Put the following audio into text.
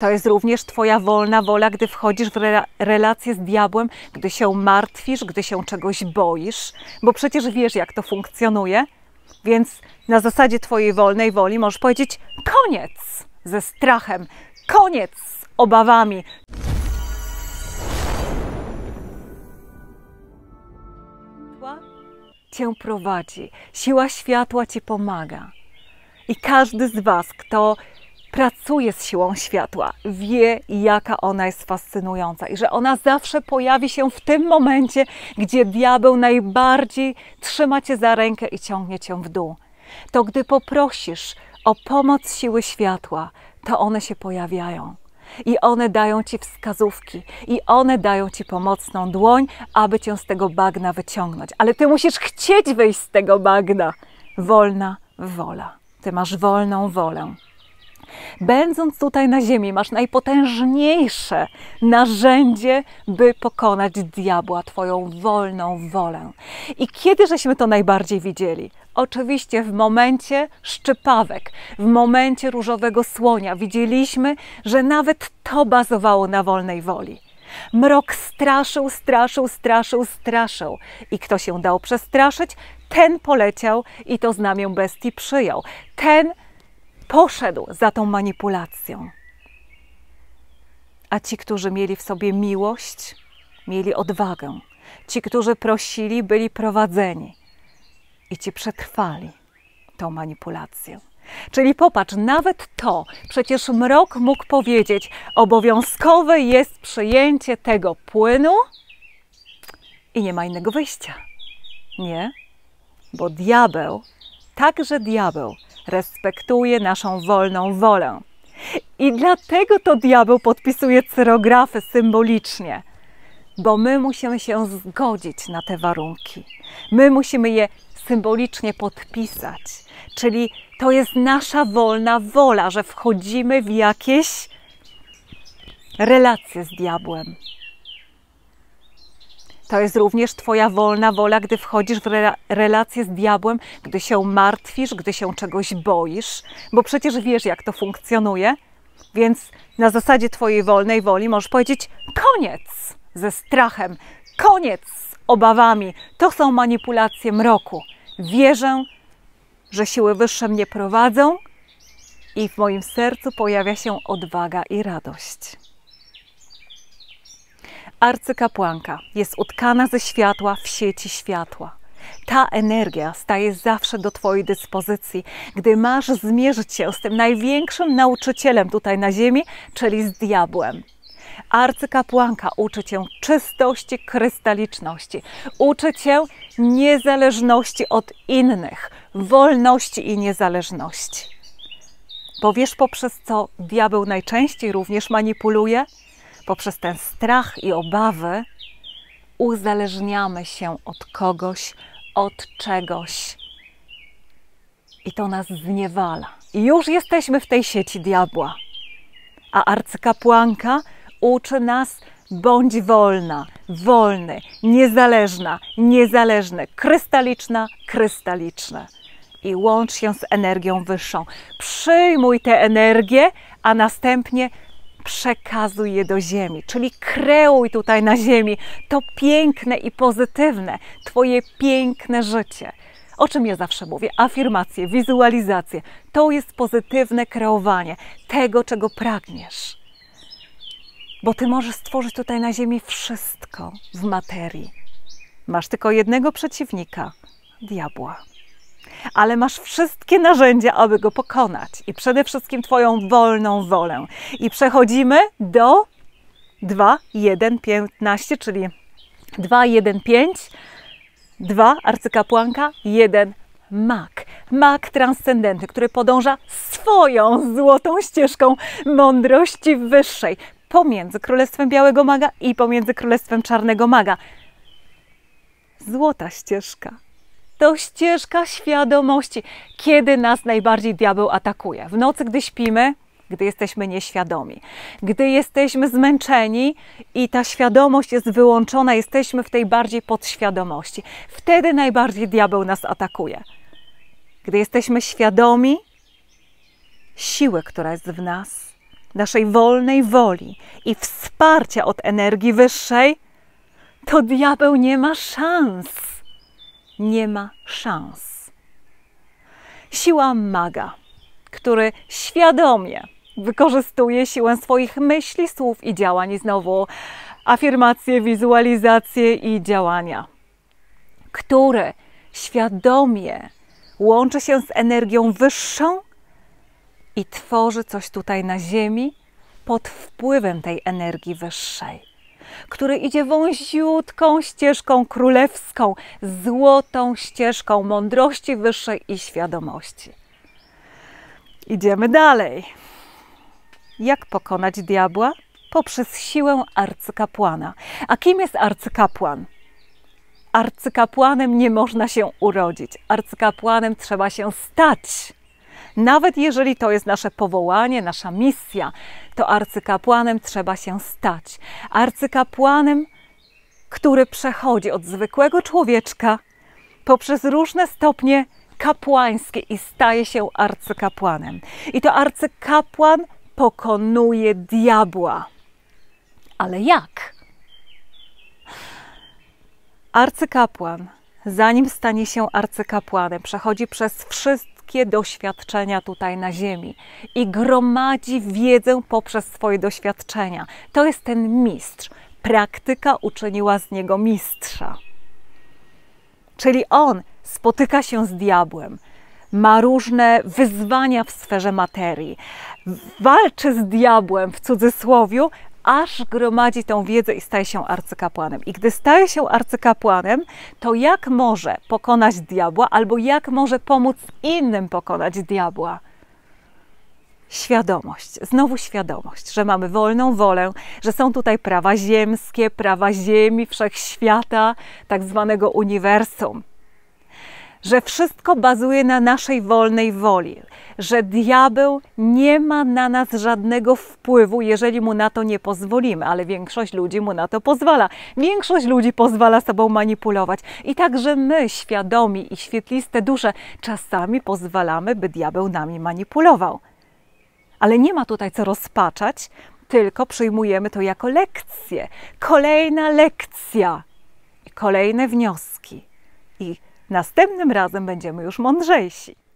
To jest również Twoja wolna wola, gdy wchodzisz w re z diabłem, gdy się martwisz, gdy się czegoś boisz, bo przecież wiesz, jak to funkcjonuje. Więc na zasadzie Twojej wolnej woli możesz powiedzieć koniec ze strachem, koniec z obawami. Cię prowadzi, siła światła Ci pomaga. I każdy z Was, kto pracuje z siłą światła, wie, jaka ona jest fascynująca i że ona zawsze pojawi się w tym momencie, gdzie diabeł najbardziej trzyma cię za rękę i ciągnie cię w dół. To gdy poprosisz o pomoc siły światła, to one się pojawiają. I one dają ci wskazówki, i one dają ci pomocną dłoń, aby cię z tego bagna wyciągnąć. Ale ty musisz chcieć wyjść z tego bagna. Wolna wola. Ty masz wolną wolę. Będąc tutaj na ziemi, masz najpotężniejsze narzędzie, by pokonać diabła, Twoją wolną wolę. I kiedy żeśmy to najbardziej widzieli? Oczywiście w momencie szczypawek, w momencie różowego słonia widzieliśmy, że nawet to bazowało na wolnej woli. Mrok straszył, straszył, straszył, straszył. I kto się dał przestraszyć, ten poleciał i to znamię bestii przyjął. Ten poszedł za tą manipulacją. A ci, którzy mieli w sobie miłość, mieli odwagę. Ci, którzy prosili, byli prowadzeni i ci przetrwali tą manipulację. Czyli popatrz, nawet to, przecież mrok mógł powiedzieć: obowiązkowe jest przyjęcie tego płynu i nie ma innego wyjścia. Nie, bo diabeł, także diabeł, respektuje naszą wolną wolę. I dlatego to diabeł podpisuje cyrografy symbolicznie, bo my musimy się zgodzić na te warunki. My musimy je symbolicznie podpisać. Czyli to jest nasza wolna wola, że wchodzimy w jakieś relacje z diabłem. To jest również Twoja wolna wola, gdy wchodzisz w re z diabłem, gdy się martwisz, gdy się czegoś boisz, bo przecież wiesz, jak to funkcjonuje. Więc na zasadzie Twojej wolnej woli możesz powiedzieć: koniec ze strachem, koniec z obawami. To są manipulacje mroku. Wierzę, że siły wyższe mnie prowadzą i w moim sercu pojawia się odwaga i radość arcykapłanka jest utkana ze światła w sieci światła. Ta energia staje zawsze do Twojej dyspozycji, gdy masz zmierzyć się z tym największym nauczycielem tutaj na Ziemi, czyli z diabłem. Arcykapłanka uczy Cię czystości, krystaliczności, uczy Cię niezależności od innych, wolności i niezależności. Powiesz, poprzez co diabeł najczęściej również manipuluje? poprzez ten strach i obawy uzależniamy się od kogoś, od czegoś. I to nas zniewala. I już jesteśmy w tej sieci diabła. A arcykapłanka uczy nas, bądź wolna, wolny, niezależna, niezależny, krystaliczna, krystaliczne. I łącz się z energią wyższą. Przyjmuj tę energię, a następnie przekazuj je do ziemi, czyli kreuj tutaj na ziemi to piękne i pozytywne, Twoje piękne życie. O czym ja zawsze mówię? Afirmacje, wizualizacje. To jest pozytywne kreowanie tego, czego pragniesz. Bo Ty możesz stworzyć tutaj na ziemi wszystko w materii. Masz tylko jednego przeciwnika diabła ale masz wszystkie narzędzia, aby go pokonać i przede wszystkim Twoją wolną wolę. I przechodzimy do 2, 1, 15, czyli 2, 1, 5, 2 arcykapłanka, 1 mak. Mak transcendenty, który podąża swoją złotą ścieżką mądrości wyższej pomiędzy Królestwem Białego Maga i pomiędzy Królestwem Czarnego Maga. Złota ścieżka to ścieżka świadomości, kiedy nas najbardziej diabeł atakuje. W nocy, gdy śpimy, gdy jesteśmy nieświadomi, gdy jesteśmy zmęczeni i ta świadomość jest wyłączona, jesteśmy w tej bardziej podświadomości. Wtedy najbardziej diabeł nas atakuje. Gdy jesteśmy świadomi siły, która jest w nas, naszej wolnej woli i wsparcia od energii wyższej, to diabeł nie ma szans nie ma szans. Siła maga, który świadomie wykorzystuje siłę swoich myśli, słów i działań, i znowu afirmacje, wizualizacje i działania, który świadomie łączy się z energią wyższą i tworzy coś tutaj na Ziemi pod wpływem tej energii wyższej który idzie wąziutką ścieżką królewską, złotą ścieżką mądrości wyższej i świadomości. Idziemy dalej. Jak pokonać diabła? Poprzez siłę arcykapłana. A kim jest arcykapłan? Arcykapłanem nie można się urodzić. Arcykapłanem trzeba się stać. Nawet jeżeli to jest nasze powołanie, nasza misja, to arcykapłanem trzeba się stać. Arcykapłanem, który przechodzi od zwykłego człowieczka poprzez różne stopnie kapłańskie i staje się arcykapłanem. I to arcykapłan pokonuje diabła. Ale jak? Arcykapłan, zanim stanie się arcykapłanem, przechodzi przez wszystkie doświadczenia tutaj na Ziemi i gromadzi wiedzę poprzez swoje doświadczenia. To jest ten mistrz. Praktyka uczyniła z niego mistrza. Czyli on spotyka się z diabłem, ma różne wyzwania w sferze materii, walczy z diabłem w cudzysłowie aż gromadzi tą wiedzę i staje się arcykapłanem. I gdy staje się arcykapłanem, to jak może pokonać diabła, albo jak może pomóc innym pokonać diabła? świadomość, znowu świadomość, że mamy wolną wolę, że są tutaj prawa ziemskie, prawa ziemi, wszechświata, tak zwanego uniwersum że wszystko bazuje na naszej wolnej woli, że diabeł nie ma na nas żadnego wpływu, jeżeli mu na to nie pozwolimy, ale większość ludzi mu na to pozwala. Większość ludzi pozwala sobą manipulować. I także my, świadomi i świetliste dusze, czasami pozwalamy, by diabeł nami manipulował. Ale nie ma tutaj co rozpaczać, tylko przyjmujemy to jako lekcję. Kolejna lekcja, kolejne wnioski i Następnym razem będziemy już mądrzejsi.